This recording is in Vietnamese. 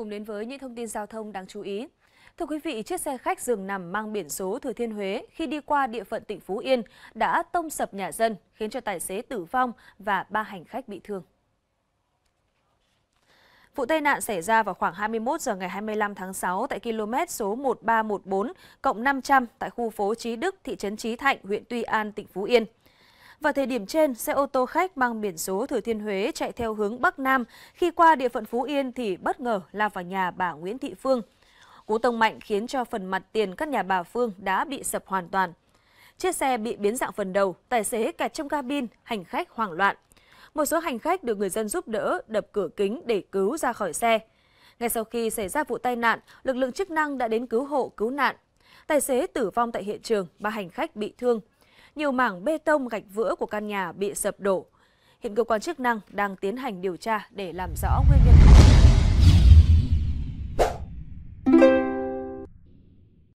cùng đến với những thông tin giao thông đáng chú ý. Thưa quý vị, chiếc xe khách dường nằm mang biển số Thừa Thiên Huế khi đi qua địa phận tỉnh Phú Yên đã tông sập nhà dân, khiến cho tài xế tử vong và ba hành khách bị thương. Vụ tai nạn xảy ra vào khoảng 21 giờ ngày 25 tháng 6 tại km số 1314 cộng 500 tại khu phố Trí Đức, thị trấn Trí Thạnh, huyện Tuy An, tỉnh Phú Yên. Vào thời điểm trên, xe ô tô khách mang biển số Thừa Thiên Huế chạy theo hướng Bắc Nam. Khi qua địa phận Phú Yên thì bất ngờ lao vào nhà bà Nguyễn Thị Phương. Cú tông mạnh khiến cho phần mặt tiền các nhà bà Phương đã bị sập hoàn toàn. Chiếc xe bị biến dạng phần đầu, tài xế kẹt trong cabin, hành khách hoảng loạn. Một số hành khách được người dân giúp đỡ đập cửa kính để cứu ra khỏi xe. Ngay sau khi xảy ra vụ tai nạn, lực lượng chức năng đã đến cứu hộ, cứu nạn. Tài xế tử vong tại hiện trường, ba hành khách bị thương nhiều mảng bê tông gạch vữa của căn nhà bị sập đổ. Hiện cơ quan chức năng đang tiến hành điều tra để làm rõ nguyên nhân.